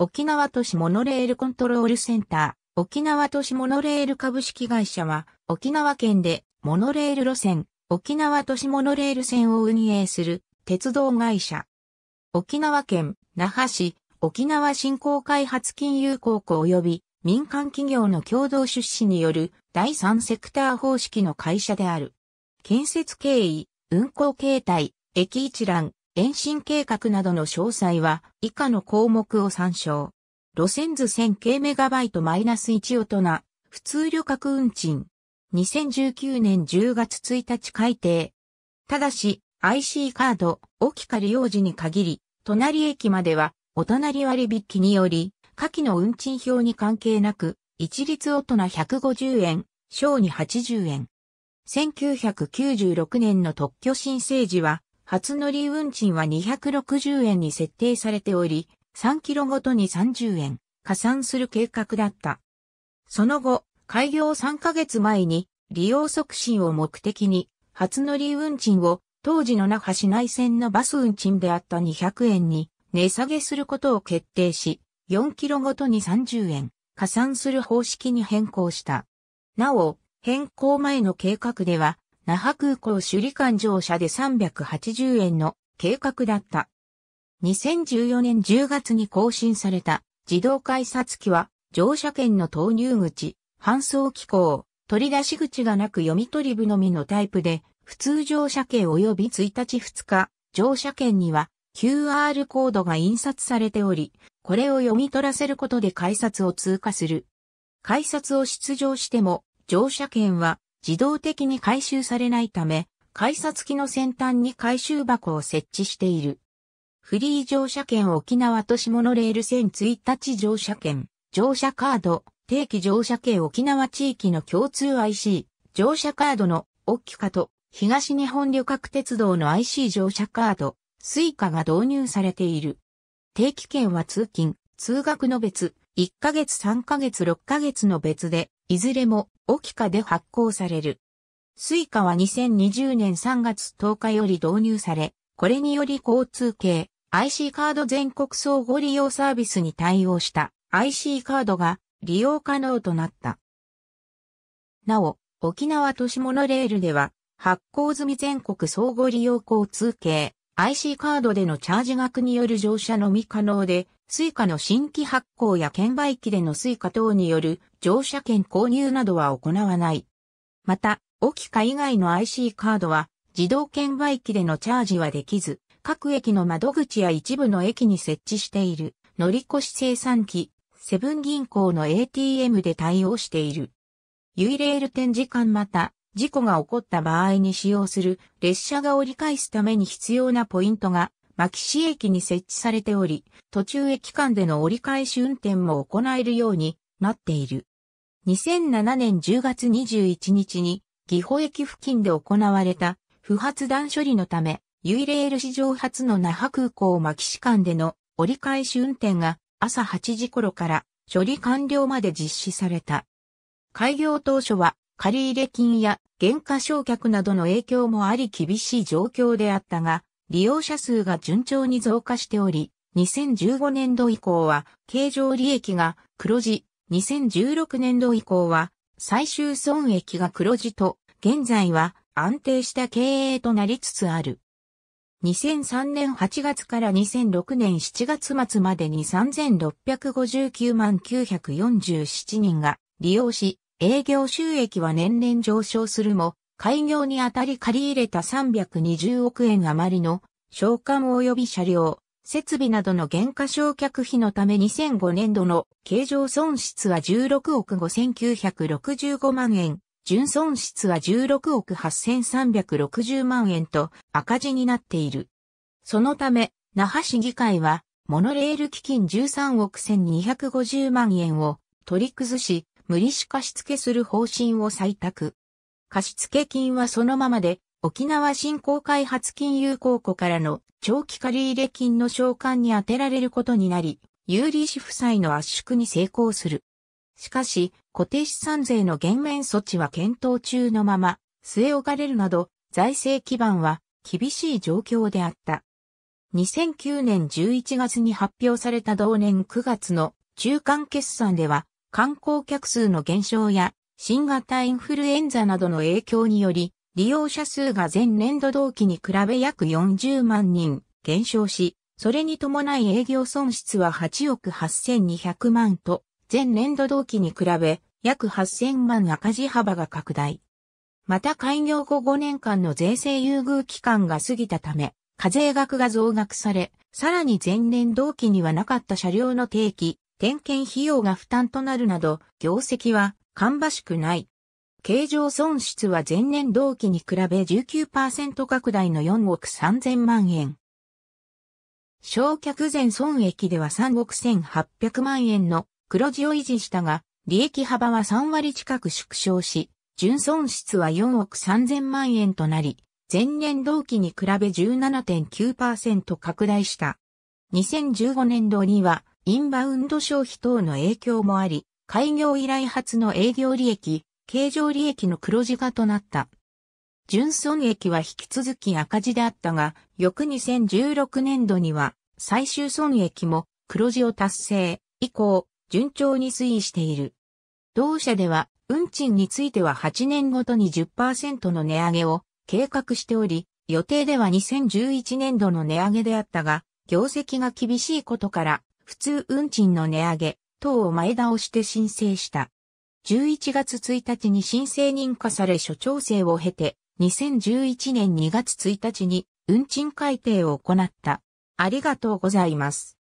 沖縄都市モノレールコントロールセンター、沖縄都市モノレール株式会社は、沖縄県でモノレール路線、沖縄都市モノレール線を運営する鉄道会社。沖縄県、那覇市、沖縄振興開発金融公庫及び民間企業の共同出資による第三セクター方式の会社である。建設経緯、運行形態、駅一覧、延伸計画などの詳細は以下の項目を参照。路線図 1000kMB-1 大トナ、普通旅客運賃。2019年10月1日改定。ただし、IC カード、置きか利用時に限り、隣駅までは、お隣割引により、下記の運賃表に関係なく、一律大人150円、小に80円。1996年の特許申請時は、初乗り運賃は260円に設定されており、3キロごとに30円加算する計画だった。その後、開業3ヶ月前に利用促進を目的に、初乗り運賃を当時の那覇市内線のバス運賃であった200円に値下げすることを決定し、4キロごとに30円加算する方式に変更した。なお、変更前の計画では、那覇空港首里間乗車で380円の計画だった。2014年10月に更新された自動改札機は乗車券の投入口、搬送機構、取り出し口がなく読み取り部のみのタイプで、普通乗車券及び1日2日、乗車券には QR コードが印刷されており、これを読み取らせることで改札を通過する。改札を出場しても、乗車券は自動的に回収されないため、改札機の先端に回収箱を設置している。フリー乗車券沖縄都市モノレール線1日乗車券、乗車カード、定期乗車券沖縄地域の共通 IC、乗車カードのオキュカと東日本旅客鉄道の IC 乗車カード、スイカが導入されている。定期券は通勤、通学の別、1ヶ月3ヶ月6ヶ月の別でいずれも、オキカで発行される。スイカは2020年3月10日より導入され、これにより交通系 IC カード全国相互利用サービスに対応した IC カードが利用可能となった。なお、沖縄都市モノレールでは、発行済み全国相互利用交通系 IC カードでのチャージ額による乗車のみ可能で、Suica の新規発行や券売機での Suica 等による乗車券購入などは行わない。また、オキカ以外の IC カードは自動券売機でのチャージはできず、各駅の窓口や一部の駅に設置している乗り越し生産機、セブン銀行の ATM で対応している。ユイレール展示館また、事故が起こった場合に使用する列車が折り返すために必要なポイントが、牧市駅に設置されており、途中駅間での折り返し運転も行えるようになっている。2007年10月21日に、岐阜駅付近で行われた不発弾処理のため、ユイレール史上初の那覇空港牧師間での折り返し運転が朝8時頃から処理完了まで実施された。開業当初は借入金や減価償却などの影響もあり厳しい状況であったが、利用者数が順調に増加しており、2015年度以降は、経常利益が黒字、2016年度以降は、最終損益が黒字と、現在は安定した経営となりつつある。2003年8月から2006年7月末までに3659万947人が利用し、営業収益は年々上昇するも、開業にあたり借り入れた320億円余りの、償還及び車両、設備などの減価償却費のため2005年度の経常損失は16億5965万円、純損失は16億8360万円と赤字になっている。そのため、那覇市議会は、モノレール基金13億1250万円を取り崩し、無利子貸付する方針を採択。貸付金はそのままで、沖縄振興開発金融公庫からの長期借入金の償還に充てられることになり、有利子負債の圧縮に成功する。しかし、固定資産税の減免措置は検討中のまま、据え置かれるなど、財政基盤は厳しい状況であった。2009年11月に発表された同年9月の中間決算では、観光客数の減少や新型インフルエンザなどの影響により、利用者数が前年度同期に比べ約40万人減少し、それに伴い営業損失は8億8200万と、前年度同期に比べ約8000万赤字幅が拡大。また開業後5年間の税制優遇期間が過ぎたため、課税額が増額され、さらに前年同期にはなかった車両の定期、点検費用が負担となるなど、業績は芳しくない。経常損失は前年同期に比べ19%拡大の4億3000万円。焼却前損益では3億1800万円の黒字を維持したが、利益幅は3割近く縮小し、純損失は4億3000万円となり、前年同期に比べ17.9%拡大した。2015年度にはインバウンド消費等の影響もあり、開業以来初の営業利益、経常利益の黒字化となった。純損益は引き続き赤字であったが、翌2016年度には最終損益も黒字を達成以降、順調に推移している。同社では、運賃については8年ごとに10%の値上げを計画しており、予定では2011年度の値上げであったが、業績が厳しいことから普通運賃の値上げ等を前倒して申請した。11月1日に申請認可され諸調整を経て、2011年2月1日に運賃改定を行った。ありがとうございます。